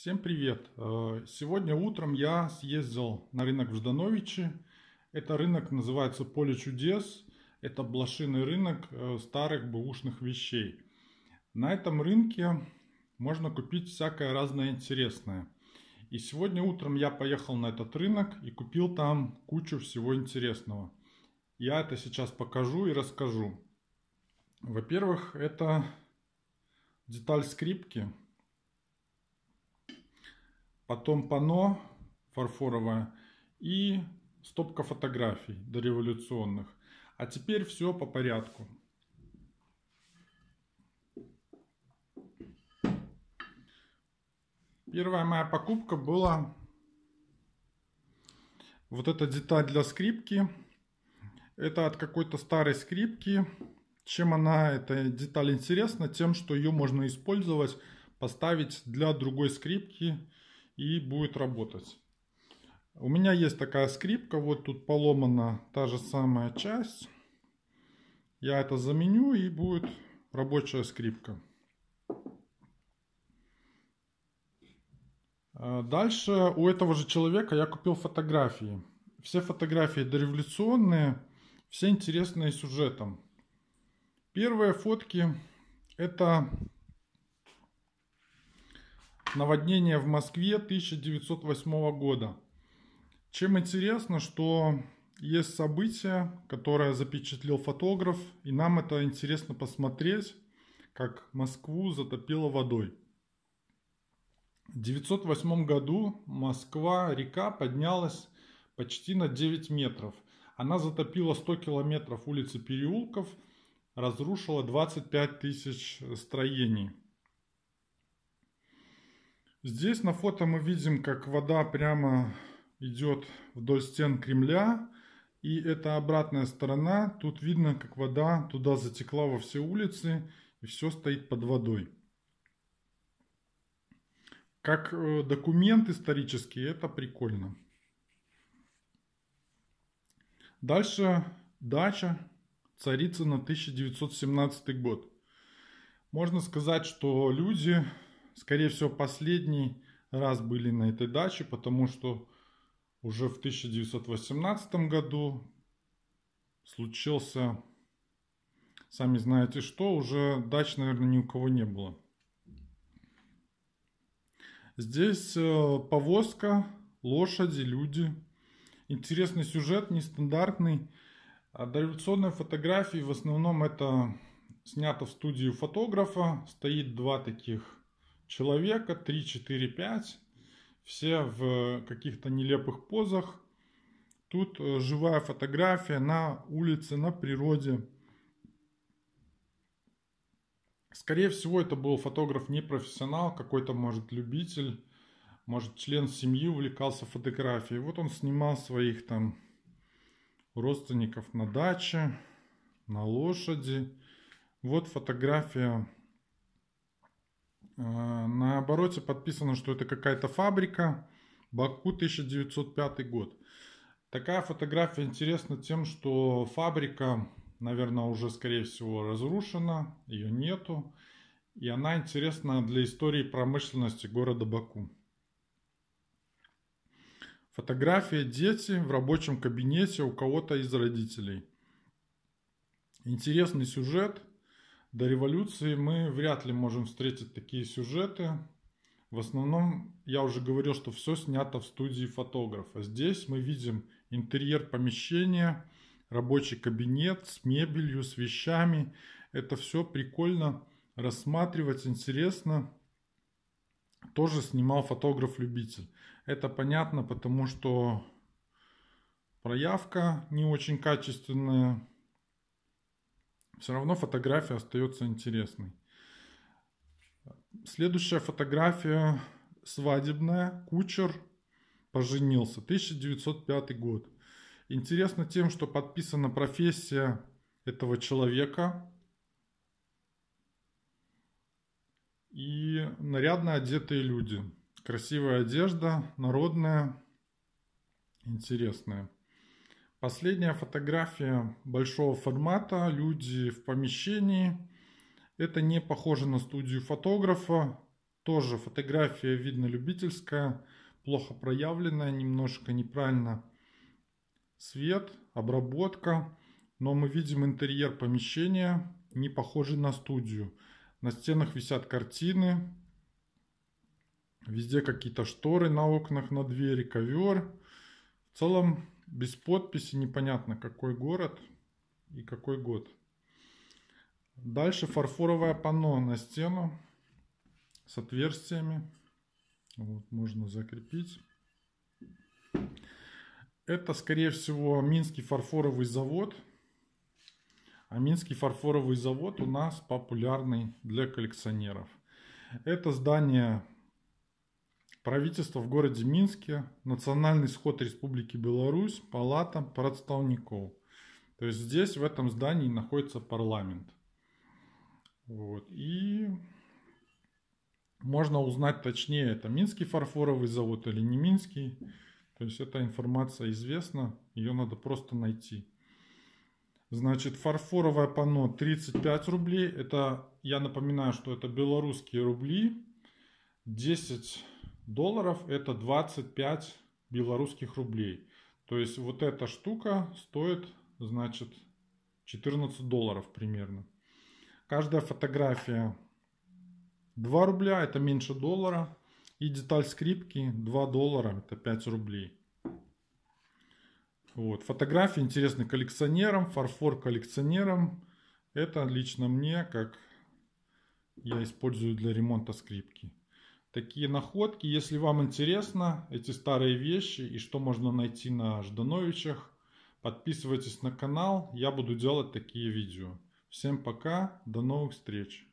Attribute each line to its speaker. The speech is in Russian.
Speaker 1: Всем привет! Э, сегодня утром я съездил на рынок в Ждановичи. Это рынок называется Поле чудес. Это блошиный рынок э, старых бэушных вещей. На этом рынке можно купить всякое разное интересное. И сегодня утром я поехал на этот рынок и купил там кучу всего интересного. Я это сейчас покажу и расскажу. Во-первых, это деталь скрипки потом пано фарфоровое и стопка фотографий дореволюционных. А теперь все по порядку. Первая моя покупка была вот эта деталь для скрипки. Это от какой-то старой скрипки. Чем она, эта деталь интересна? Тем, что ее можно использовать, поставить для другой скрипки, и будет работать. У меня есть такая скрипка, вот тут поломана та же самая часть. Я это заменю и будет рабочая скрипка. А дальше у этого же человека я купил фотографии. Все фотографии дореволюционные, все интересные сюжетом. Первые фотки это Наводнение в Москве 1908 года. Чем интересно, что есть событие, которое запечатлел фотограф, и нам это интересно посмотреть, как Москву затопило водой. В 1908 году Москва, река поднялась почти на 9 метров. Она затопила 100 километров улицы переулков, разрушила 25 тысяч строений. Здесь на фото мы видим, как вода прямо идет вдоль стен Кремля. И это обратная сторона. Тут видно, как вода туда затекла во все улицы. И все стоит под водой. Как э, документ исторический, это прикольно. Дальше дача Царицына 1917 год. Можно сказать, что люди Скорее всего, последний раз были на этой даче, потому что уже в 1918 году случился, сами знаете что, уже дач, наверное, ни у кого не было. Здесь э, повозка, лошади, люди. Интересный сюжет, нестандартный. Дореволюционные фотографии в основном это снято в студию фотографа. Стоит два таких человека, 3, 4, 5, все в каких-то нелепых позах. Тут э, живая фотография на улице, на природе. Скорее всего, это был фотограф не профессионал, какой-то, может, любитель, может, член семьи увлекался фотографией. Вот он снимал своих там родственников на даче, на лошади. Вот фотография а, на обороте подписано, что это какая-то фабрика. Баку 1905 год. Такая фотография интересна тем, что фабрика, наверное, уже, скорее всего, разрушена, ее нету. И она интересна для истории промышленности города Баку. Фотография дети в рабочем кабинете у кого-то из родителей. Интересный сюжет – до революции мы вряд ли можем встретить такие сюжеты. В основном, я уже говорил, что все снято в студии фотографа. Здесь мы видим интерьер помещения, рабочий кабинет с мебелью, с вещами. Это все прикольно рассматривать, интересно. Тоже снимал фотограф-любитель. Это понятно, потому что проявка не очень качественная, все равно фотография остается интересной. Следующая фотография свадебная. Кучер поженился. 1905 год. Интересно тем, что подписана профессия этого человека. И нарядно одетые люди. Красивая одежда, народная, интересная. Последняя фотография большого формата, люди в помещении. Это не похоже на студию фотографа. Тоже фотография, видно, любительская, плохо проявленная, немножко неправильно свет, обработка. Но мы видим интерьер помещения, не похожий на студию. На стенах висят картины, везде какие-то шторы на окнах, на двери, ковер. В целом без подписи непонятно какой город и какой год. Дальше фарфоровое панно на стену с отверстиями. Вот, можно закрепить. Это, скорее всего, Минский фарфоровый завод. А Минский фарфоровый завод у нас популярный для коллекционеров. Это здание правительство в городе Минске, Национальный сход Республики Беларусь, Палата представников. То есть здесь, в этом здании, находится парламент. Вот. И можно узнать точнее, это Минский фарфоровый завод или не Минский. То есть эта информация известна, ее надо просто найти. Значит, фарфоровое панно 35 рублей. Это, я напоминаю, что это белорусские рубли. 10 долларов это 25 белорусских рублей. То есть вот эта штука стоит, значит, 14 долларов примерно. Каждая фотография 2 рубля, это меньше доллара. И деталь скрипки 2 доллара, это 5 рублей. Вот. Фотографии интересны коллекционерам, фарфор коллекционерам. Это лично мне, как я использую для ремонта скрипки такие находки. Если вам интересно эти старые вещи и что можно найти на Ждановичах, подписывайтесь на канал, я буду делать такие видео. Всем пока, до новых встреч!